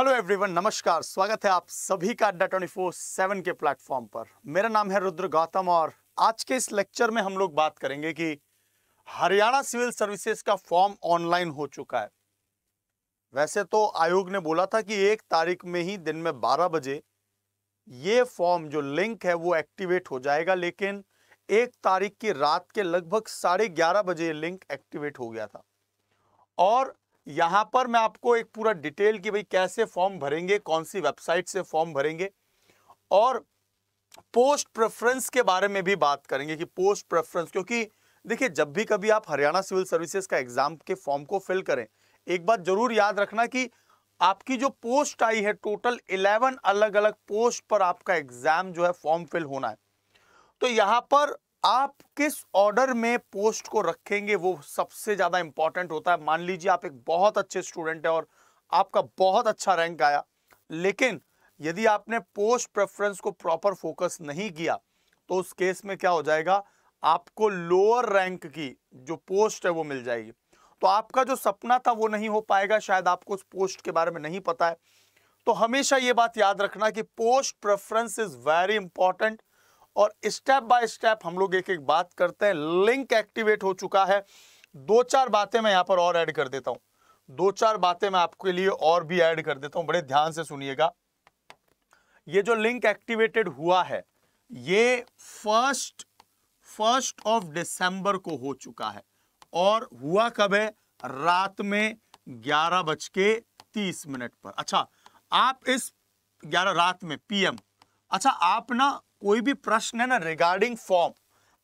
hello everyone नमस्कार स्वागत है आप सभी का अड्डा ट्वेंटी फोर सेवन के प्लेटफॉर्म पर मेरा नाम है रुद्र गौतम और आज के इस लेक्चर में हम लोग बात करेंगे कि हरियाणा सिविल सर्विसेज का फॉर्म ऑनलाइन हो चुका है वैसे तो आयोग ने बोला था कि एक तारीख में ही दिन में बारह बजे ये फॉर्म जो लिंक है वो एक्टिवेट हो जाएगा लेकिन एक तारीख की रात के लगभग साढ़े ग्यारह बजे लिंक एक्टिवेट हो गया था और यहां पर मैं आपको एक पूरा डिटेल की भाई कैसे फॉर्म भरेंगे कौन सी वेबसाइट से फॉर्म भरेंगे और पोस्ट प्रेफरेंस के बारे में भी बात करेंगे कि पोस्ट प्रेफरेंस क्योंकि देखिए जब भी कभी आप हरियाणा सिविल सर्विसेज का एग्जाम के फॉर्म को फिल करें एक बात जरूर याद रखना कि आपकी जो पोस्ट आई है टोटल 11 अलग अलग पोस्ट पर आपका एग्जाम जो है फॉर्म फिल होना है तो यहां पर आप किस ऑर्डर में पोस्ट को रखेंगे वो सबसे ज़्यादा इंपॉर्टेंट होता है मान लीजिए आप एक बहुत अच्छे स्टूडेंट हैं और आपका बहुत अच्छा रैंक आया लेकिन यदि आपने पोस्ट प्रेफरेंस को प्रॉपर फोकस नहीं किया तो उस केस में क्या हो जाएगा आपको लोअर रैंक की जो पोस्ट है वो मिल जाएगी तो आपका जो सपना था वो नहीं हो पाएगा शायद आपको उस पोस्ट के बारे में नहीं पता है तो हमेशा ये बात याद रखना कि post preference is very important और स्टेप बाय स्टेप हम लोग एक एक बात करते हैं लिंक एक्टिवेट हो चुका है दो चार बातें मैं यहाँ पर और ऐड कर देता हूँ दो चार बातें मैं आपके लिए और भी ऐड कर देता हूँ बड़े ध्यान से सुनिएगा ये जो लिंक एक्टिवेटेड हुआ है ये फर्स्ट फर्स्ट ऑफ डिसम्बर को हो चुका है और हुआ कब है रात में ग्यारह बज के तीस मिनट पर अच्छा आप इस ग्यारह रात में पीएम अच्छा आप ना कोई भी प्रश्न है ना रिगार्डिंग फॉर्म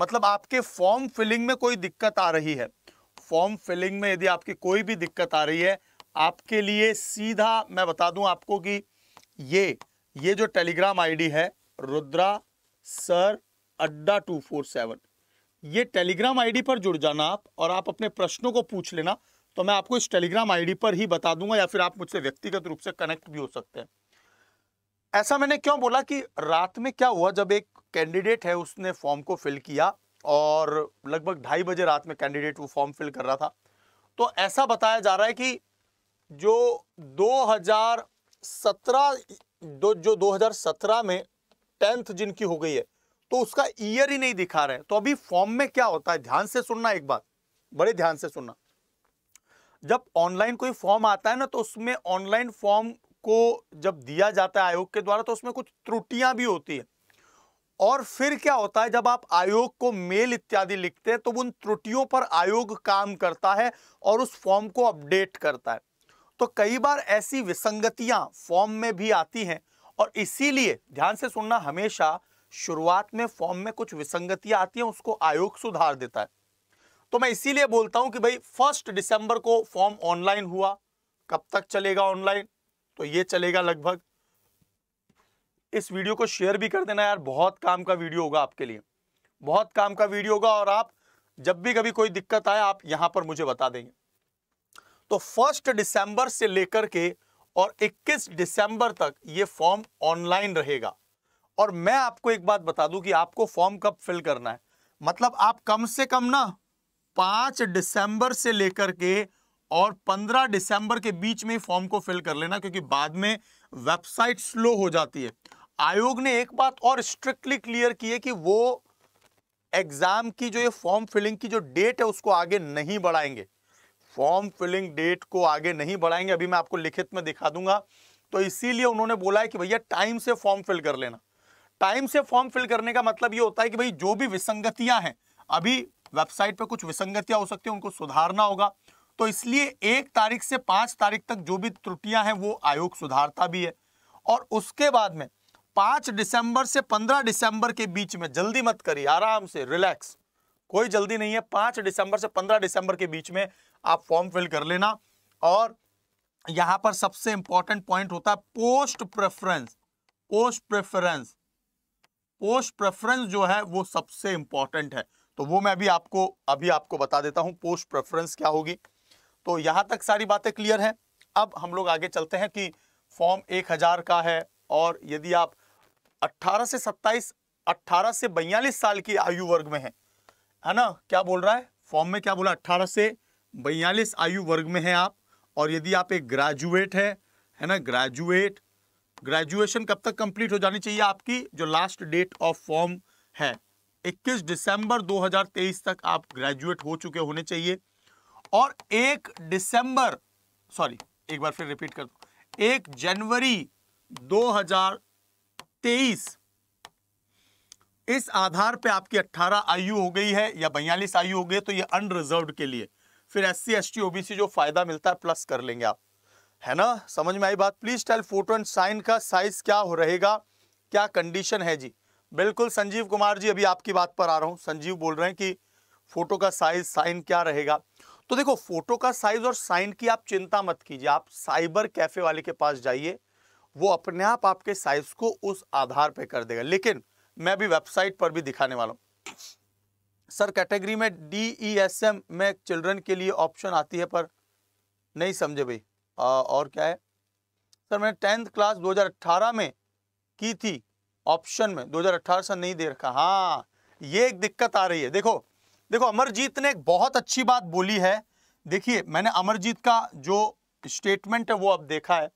मतलब आपके फॉर्म फिलिंग में कोई दिक्कत आ रही है फॉर्म फिलिंग में यदि आपकी कोई भी दिक्कत आ रही है आपके लिए सीधा मैं बता दूं आपको कि ये ये जो टेलीग्राम आईडी है Rudra sir Adda two four seven ये टेलीग्राम आईडी पर जुड़ जाना आप और आप अपने प्रश्नों को पूछ लेना तो मैं आपको इस टेलीग्राम आईडी पर ही बता दूंगा या फिर आप मुझसे व्यक्तिगत रूप से कनेक्ट भी हो सकते हैं ऐसा मैंने क्यों बोला कि रात में क्या हुआ जब एक कैंडिडेट है उसने फॉर्म को फिल किया और लगभग ढाई बजे रात में कैंडिडेट वो फॉर्म फिल कर रहा था तो ऐसा बताया जा रहा है कि जो 2017 दो जो 2017 में टेंथ जिनकी हो गई है तो उसका ईयर ही नहीं दिखा रहे तो अभी फॉर्म में क्या होता है ध्यान से सुनना एक बात बड़े ध्यान से सुनना जब ऑनलाइन कोई फॉर्म आता है ना तो उसमें ऑनलाइन फॉर्म को जब दिया जाता है आयोग के द्वारा तो उसमें कुछ त्रुटियां भी होती है और फिर क्या होता है जब आप आयोग को मेल इत्यादि लिखते हैं तो उन त्रुटियों पर आयोग काम करता है और उस फॉर्म को अपडेट करता है तो कई बार ऐसी विसंगतियां फॉर्म में भी आती हैं और इसीलिए ध्यान से सुनना हमेशा शुरुआत में फॉर्म में कुछ विसंगतियां आती हैं उसको आयोग सुधार देता है तो मैं इसीलिए बोलता हूं कि भाई फर्स्ट दिसंबर को फॉर्म ऑनलाइन हुआ कब तक चलेगा ऑनलाइन तो ये चलेगा लगभग इस वीडियो को शेयर भी कर देना यार बहुत काम का वीडियो होगा आपके लिए बहुत काम का वीडियो होगा और आप जब भी कभी कोई दिक्कत आए आप यहां पर मुझे बता देंगे तो फर्स्ट दिसंबर से लेकर के और 21 दिसंबर तक ये फॉर्म ऑनलाइन रहेगा और मैं आपको एक बात बता दूं कि आपको फॉर्म कब फिल करना है मतलब आप कम से कम ना पाँच दिसंबर से लेकर के और 15 दिसंबर के बीच में फॉर्म को फिल कर लेना क्योंकि बाद में वेबसाइट स्लो हो जाती है आयोग ने एक बात और स्ट्रिक्टली क्लियर की है कि वो एग्जाम की जो ये फॉर्म फिलिंग की जो डेट है उसको आगे नहीं बढ़ाएंगे फॉर्म फिलिंग डेट को आगे नहीं बढ़ाएंगे अभी मैं आपको लिखित में दिखा दूंगा तो इसीलिए उन्होंने बोला है कि भैया टाइम से फॉर्म फिल कर लेना टाइम से फॉर्म फिल करने का मतलब ये होता है कि भाई जो भी विसंगतियां हैं अभी वेबसाइट पे कुछ विसंगतियां हो सकती हैं उनको सुधारना होगा तो इसलिए एक तारीख से पांच तारीख तक जो भी त्रुटियां हैं वो आयोग सुधारता भी है और उसके बाद में पांच दिसंबर से पंद्रह दिसंबर के बीच में जल्दी मत करिए आराम से रिलैक्स कोई जल्दी नहीं है पांच दिसंबर से पंद्रह दिसंबर के बीच में आप फॉर्म फिल कर लेना और यहां पर सबसे इंपॉर्टेंट पॉइंट होता है post preference post preference post preference जो है वो सबसे इंपॉर्टेंट है तो वो मैं अभी आपको अभी आपको बता देता हूं पोस्ट प्रेफरेंस क्या होगी तो यहाँ तक सारी बातें क्लियर हैं अब हम लोग आगे चलते हैं कि फॉर्म एक हज़ार का है और यदि आप 18 से 27 18 से बयालीस साल की आयु वर्ग में हैं है ना क्या बोल रहा है फॉर्म में क्या बोला 18 से बयालीस आयु वर्ग में हैं आप और यदि आप एक ग्रेजुएट है है ना ग्रेजुएट ग्रेजुएशन कब तक कंप्लीट हो जानी चाहिए आपकी जो लास्ट डेट ऑफ फॉर्म है 21 दिसंबर 2023 तक आप ग्रेजुएट हो चुके होने चाहिए और एक दिसंबर सॉरी एक बार फिर रिपीट कर दो एक जनवरी 2023 इस आधार पे आपकी 18 आयु हो गई है या बयालीस आयु हो गई तो ये अनरिजर्व के लिए फिर S C S T OBC जो फायदा मिलता है प्लस कर लेंगे आप है ना समझ में आई बात please tell photo and sign का साइज क्या हो रहेगा क्या कंडीशन है जी बिल्कुल संजीव कुमार जी अभी आपकी बात पर आ रहा हूं संजीव बोल रहे हैं कि फोटो का साइज साइन क्या रहेगा तो देखो फोटो का साइज और साइन की आप चिंता मत कीजिए आप साइबर कैफे वाले के पास जाइए वो अपने आप आपके साइज को उस आधार पे कर देगा लेकिन मैं भी वेबसाइट पर भी दिखाने वाला हूं सर कैटेगरी में डी ई एस एम में चिल्ड्रन के लिए ऑप्शन आती है पर नहीं समझे भाई और क्या है सर मैंने टेंथ क्लास 2018 में की थी ऑप्शन में 2018 से नहीं दे रखा हाँ ये एक दिक्कत आ रही है देखो देखो अमरजीत ने एक बहुत अच्छी बात बोली है देखिए मैंने अमरजीत का जो स्टेटमेंट है वो अब देखा है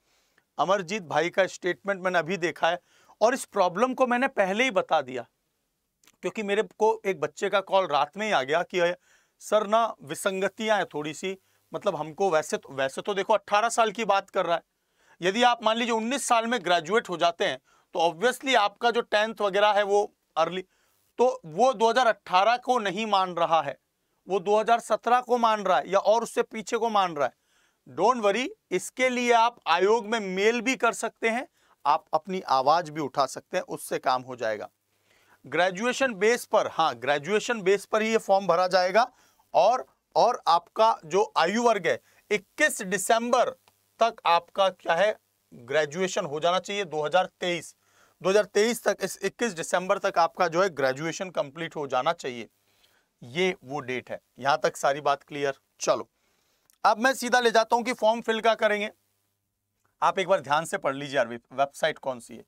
अमरजीत भाई का स्टेटमेंट मैंने अभी देखा है और इस प्रॉब्लम को मैंने पहले ही बता दिया क्योंकि मेरे को एक बच्चे का कॉल रात में ही आ गया कि सर ना विसंगतियां हैं थोड़ी सी मतलब हमको वैसे तो वैसे तो देखो 18 साल की बात कर रहा है यदि आप मान लीजिए 19 साल में ग्रेजुएट हो जाते हैं तो ऑब्वियसली आपका जो टेंथ वगैरह है वो अर्ली तो वो 2018 को नहीं मान रहा है वो 2017 को मान रहा है या और उससे पीछे को मान रहा है डोंट वरी इसके लिए आप आयोग में मेल भी कर सकते हैं आप अपनी आवाज़ भी उठा सकते हैं उससे काम हो जाएगा ग्रेजुएशन बेस पर हाँ ग्रेजुएशन बेस पर ही ये फॉर्म भरा जाएगा और और आपका जो आयु वर्ग है 21 दिसंबर तक आपका क्या है ग्रेजुएशन हो जाना चाहिए 2023 2023 तक इस 21 दिसंबर तक आपका जो है ग्रेजुएशन कंप्लीट हो जाना चाहिए ये वो डेट है यहां तक सारी बात क्लियर चलो अब मैं सीधा ले जाता हूं कि फॉर्म फिल का करेंगे आप एक बार ध्यान से पढ़ लीजिए अरविंद वेबसाइट कौन सी है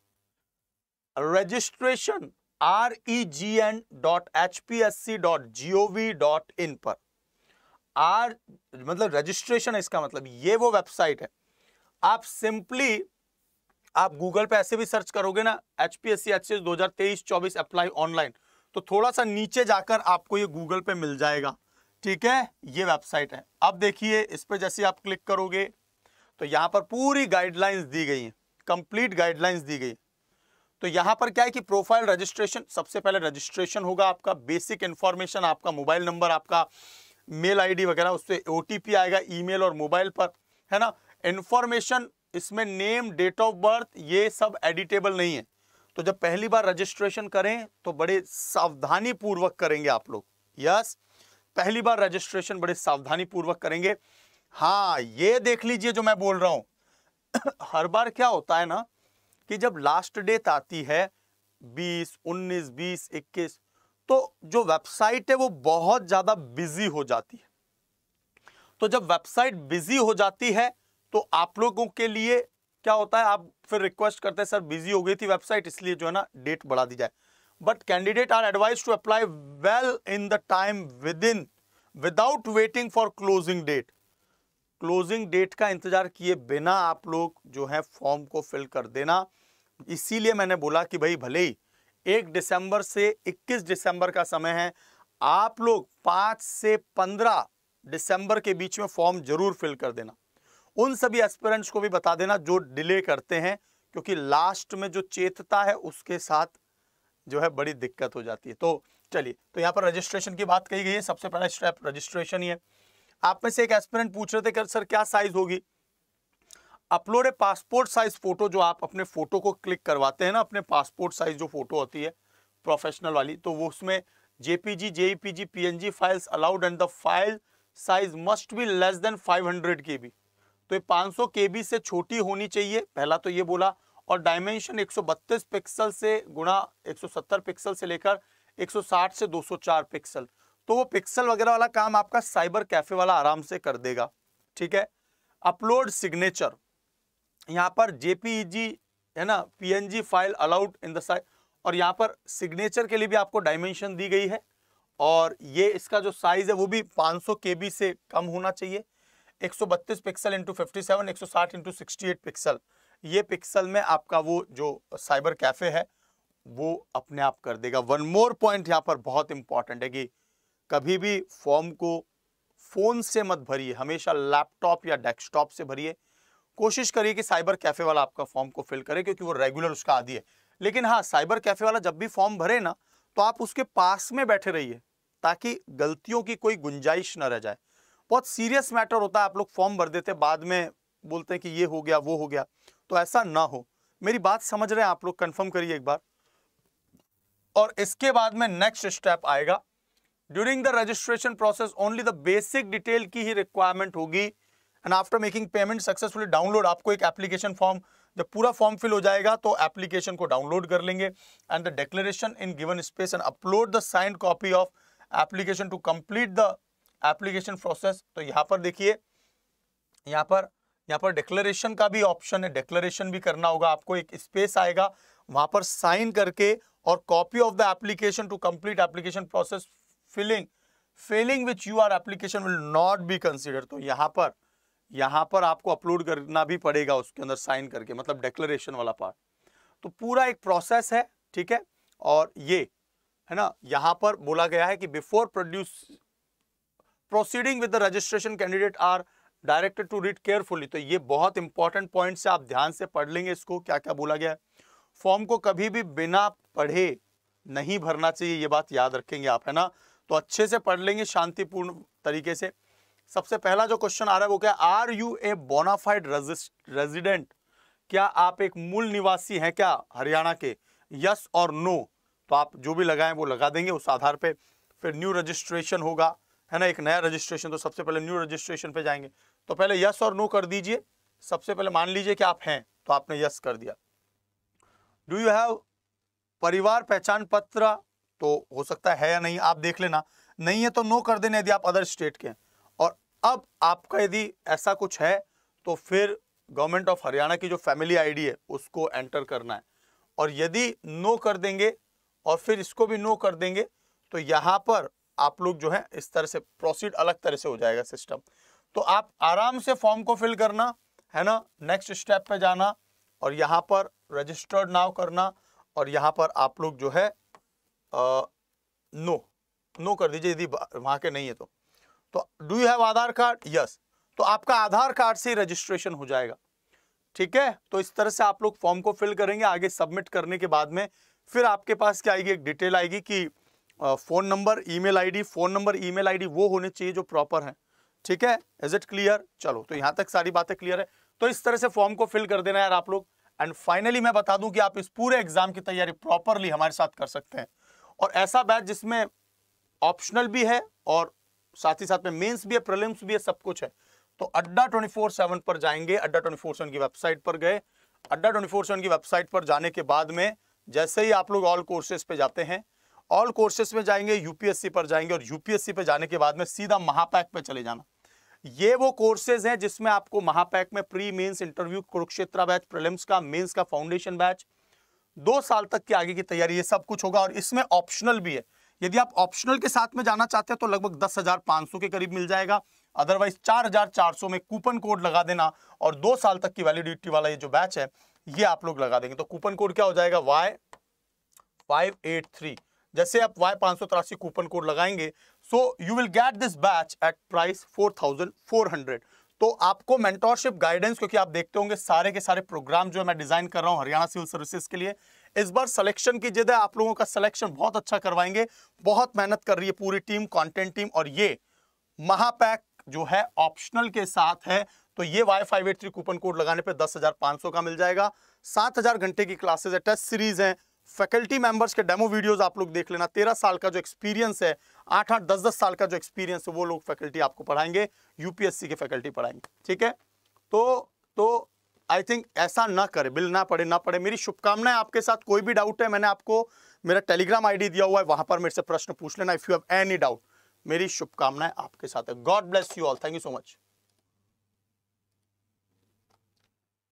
registration R E G N dot H P S C dot G O V dot in पर आर मतलब रजिस्ट्रेशन है इसका मतलब ये वो वेबसाइट है आप सिंपली आप गूगल पे ऐसे भी सर्च करोगे ना H P S C H S दो हजार तेईस चौबीस अप्लाई ऑनलाइन तो थोड़ा सा नीचे जाकर आपको ये गूगल पे मिल जाएगा ठीक है ये वेबसाइट है अब देखिए इस पर जैसे आप क्लिक करोगे तो यहाँ पर पूरी गाइडलाइंस दी गई हैं कंप्लीट गाइडलाइंस दी गई तो यहाँ पर क्या है कि प्रोफाइल रजिस्ट्रेशन सबसे पहले रजिस्ट्रेशन होगा आपका बेसिक इन्फॉर्मेशन आपका मोबाइल नंबर आपका मेल आईडी वगैरह उससे ओटीपी आएगा ईमेल और मोबाइल पर है ना इन्फॉर्मेशन इसमें नेम डेट ऑफ बर्थ ये सब एडिटेबल नहीं है तो जब पहली बार रजिस्ट्रेशन करें तो बड़े सावधानी पूर्वक करेंगे आप लोग यस पहली बार रजिस्ट्रेशन बड़े सावधानी पूर्वक करेंगे हाँ ये देख लीजिए जो मैं बोल रहा हूं हर बार क्या होता है ना कि जब लास्ट डेट आती है 20, 19, 20, 21 तो जो वेबसाइट है वो बहुत ज़्यादा बिजी हो जाती है तो जब वेबसाइट बिजी हो जाती है तो आप लोगों के लिए क्या होता है आप फिर रिक्वेस्ट करते हैं सर बिजी हो गई थी वेबसाइट इसलिए जो है ना डेट बढ़ा दी जाए but candidate are advised to apply well in the time within without waiting for closing date closing date का इंतजार किए बिना आप लोग जो है फॉर्म को फिल कर देना इसीलिए मैंने बोला कि भाई भले ही एक दिसंबर से 21 दिसंबर का समय है आप लोग 5 से 15 दिसंबर के बीच में फॉर्म जरूर फिल कर देना उन सभी एस्पिरेंट्स को भी बता देना जो डिले करते हैं क्योंकि लास्ट में जो चेतता है उसके साथ जो है बड़ी दिक्कत हो जाती है तो चलिए तो यहाँ पर रजिस्ट्रेशन की बात कही गई है सबसे पहला स्टेप रजिस्ट्रेशन ही है आप में से एक एस्पिरेंट पूछ रहे थे कर सर क्या साइज होगी upload a passport size photo जो आप अपने फोटो को क्लिक करवाते हैं ना अपने पासपोर्ट साइज जो फोटो होती है प्रोफेशनल वाली तो वो उसमें JPG JPEG PNG files allowed and the file size must be less than 500 K B तो ये 500 बी से छोटी होनी चाहिए पहला तो ये बोला और डायमेंशन 132 पिक्सल से गुणा 170 पिक्सल से लेकर 160 से 204 पिक्सल तो वो पिक्सल वगैरह वाला काम आपका साइबर कैफे वाला आराम से कर देगा ठीक है अपलोड सिग्नेचर यहाँ पर जेपीजी है ना PNG file allowed in the side और यहाँ पर सिग्नेचर के लिए भी आपको डायमेंशन दी गई है और ये इसका जो साइज़ है वो भी 500 केबी से कम होना चाहिए 132 पिक्सल इंटू फिफ्टी सेवन एक सौ साठ इंटू सिक्सटी एट पिक्सल ये पिक्सल में आपका वो जो साइबर कैफे है वो अपने आप कर देगा वन मोर पॉइंट यहाँ पर बहुत इंपॉर्टेंट है कि कभी भी फॉर्म को फ़ोन से मत भरिए हमेशा लैपटॉप या डेस्कटॉप से भरिए कोशिश करिए कि साइबर कैफ़े वाला आपका फॉर्म को फिल करे क्योंकि वो रेगुलर उसका आदि है लेकिन हाँ साइबर कैफ़े वाला जब भी फॉर्म भरे ना तो आप उसके पास में बैठे रहिए ताकि गलतियों की कोई गुंजाइश ना रह जाए बहुत सीरियस मैटर होता है आप लोग फॉर्म भर देते बाद में बोलते हैं कि ये हो गया वो हो गया तो ऐसा ना हो मेरी बात समझ रहे हैं आप लोग कंफर्म करिए एक बार और इसके बाद में नेक्स्ट स्टेप आएगा during the registration process only the basic detail की ही रिक्वायरमेंट होगी and after making payment successfully download आपको एक एप्लीकेशन फॉर्म जब पूरा फॉर्म फिल हो जाएगा तो एप्लीकेशन को डाउनलोड कर लेंगे and the declaration in given space and upload the signed copy of application to complete the application process तो यहाँ पर देखिए यहाँ पर यहाँ पर डिक्लेरेशन का भी ऑप्शन है डिक्लेरेशन भी करना होगा आपको एक स्पेस आएगा वहां पर साइन करके और copy of the application to complete application process filling failing which your application will not be consider तो यहाँ पर यहाँ पर आपको अपलोड करना भी पड़ेगा उसके अंदर साइन करके मतलब डिक्लेरेशन वाला पार्ट तो पूरा एक प्रोसेस है ठीक है और ये है ना यहाँ पर बोला गया है कि before produce proceeding with the registration candidate are directed to read carefully तो ये बहुत इंपॉर्टेंट पॉइंट है आप ध्यान से पढ़ लेंगे इसको क्या क्या बोला गया है फॉर्म को कभी भी बिना पढ़े नहीं भरना चाहिए ये बात याद रखेंगे आप है ना तो अच्छे से पढ़ लेंगे शांतिपूर्ण तरीके से सबसे पहला जो क्वेश्चन आ रहा है वो क्या are you a bonafide resident क्या आप एक मूल निवासी हैं क्या हरियाणा के यस और नो तो आप जो भी लगाएं वो लगा देंगे उस आधार पे फिर न्यू रजिस्ट्रेशन होगा है ना एक नया रजिस्ट्रेशन तो सबसे पहले न्यू रजिस्ट्रेशन पे जाएंगे तो पहले यस और नो कर दीजिए सबसे पहले मान लीजिए कि आप हैं तो आपने यस कर दिया डू यू हैव परिवार पहचान पत्र तो हो सकता है या नहीं आप देख लेना नहीं है तो नो कर देना यदि आप अदर स्टेट के हैं और अब आपका यदि ऐसा कुछ है तो फिर गवर्नमेंट ऑफ हरियाणा की जो फैमिली आईडी है उसको एंटर करना है और यदि नो कर देंगे और फिर इसको भी नो कर देंगे तो यहाँ पर आप लोग जो है इस तरह से प्रोसीड अलग तरह से हो जाएगा सिस्टम तो आप आराम से फॉर्म को फिल करना है ना नेक्स्ट स्टेप पे जाना और यहाँ पर रजिस्टर्ड नाउ करना और यहाँ पर आप लोग जो है आ, नो नो कर दीजिए यदि वहाँ के नहीं है तो तो do you have Aadhaar card yes तो आपका आधार कार्ड से रजिस्ट्रेशन हो जाएगा ठीक है तो इस तरह से आप लोग फॉर्म को फिल करेंगे आगे सबमिट करने के बाद में फिर आपके पास क्या आएगी एक डिटेल आएगी कि phone number email ID phone number email ID वो होने चाहिए जो प्रॉपर हैं ठीक है इज इट क्लियर चलो तो यहाँ तक सारी बातें क्लियर है तो इस तरह से फॉर्म को फिल कर देना यार आप लोग एंड फाइनली मैं बता दूं कि आप इस पूरे एग्जाम की तैयारी प्रॉपरली हमारे साथ कर सकते हैं और ऐसा बैच जिसमें ऑप्शनल भी है और साथ ही साथ में मेंस भी है प्रीलिम्स भी है सब कुछ है तो अड्डा ट्वेंटी फोर सेवन पर जाएंगे अड्डा ट्वेंटी फोर सेवन की वेबसाइट पर गए अड्डा ट्वेंटी फोर सेवन की वेबसाइट पर जाने के बाद में जैसे ही आप लोग ऑल कोर्सेज पे जाते हैं ऑल कोर्सेस में जाएंगे यूपीएससी पर जाएंगे और यूपीएससी पर जाने के बाद में सीधा महापैक पर चले जाना ये वो कोर्सेज हैं जिसमें आपको महापैक में pre mains interview Kurukshetra batch prelims का मेंस का फाउंडेशन बैच दो साल तक की आगे की तैयारी ये सब कुछ होगा और इसमें ऑप्शनल भी है यदि आप ऑप्शनल के साथ में जाना चाहते हैं तो लगभग दस हजार पांच सौ के करीब मिल जाएगा अदरवाइज चार हजार चार सौ में कूपन कोड लगा देना और दो साल तक की वैलिडिटी वाला ये जो बैच है ये आप लोग लगा देंगे तो कूपन कोड क्या हो जाएगा वाई फाइव एट थ्री जैसे आप वाई पाँच सौ तिरासी कूपन कोड लगाएंगे so you will get this batch at price four thousand four hundred तो आपको मेंटोरशिप गाइडेंस क्योंकि आप देखते होंगे सारे के सारे प्रोग्राम जो है मैं डिज़ाइन कर रहा हूँ हरियाणा सिविल सर्विसेज के लिए इस बार सिलेक्शन की जिद है आप लोगों का सिलेक्शन बहुत अच्छा करवाएंगे बहुत मेहनत कर रही है पूरी टीम कंटेंट टीम और ये महापैक जो है ऑप्शनल के साथ है तो ये Y five eight three coupon code लगाने पे दस हजार पांच सौ का मिल जाएगा सात हजार घंटे की क्लासेज है टेस्ट सीरीज हैं फैकल्टी मेंबर्स के डेमो वीडियोस आप लोग देख लेना तेरह साल का जो एक्सपीरियंस है आठ आठ दस दस साल का जो एक्सपीरियंस है वो लोग फैकल्टी आपको पढ़ाएंगे यूपीएससी के फैकल्टी पढ़ाएंगे ठीक है तो तो आई थिंक ऐसा ना करे बिल ना पढ़े ना पढ़े मेरी शुभकामनाएं आपके साथ कोई भी डाउट है मैंने आपको मेरा टेलीग्राम आई दिया हुआ है वहां पर मेरे से प्रश्न पूछ लेना if you have any doubt मेरी शुभकामनाएं आपके साथ है God bless you all thank you so much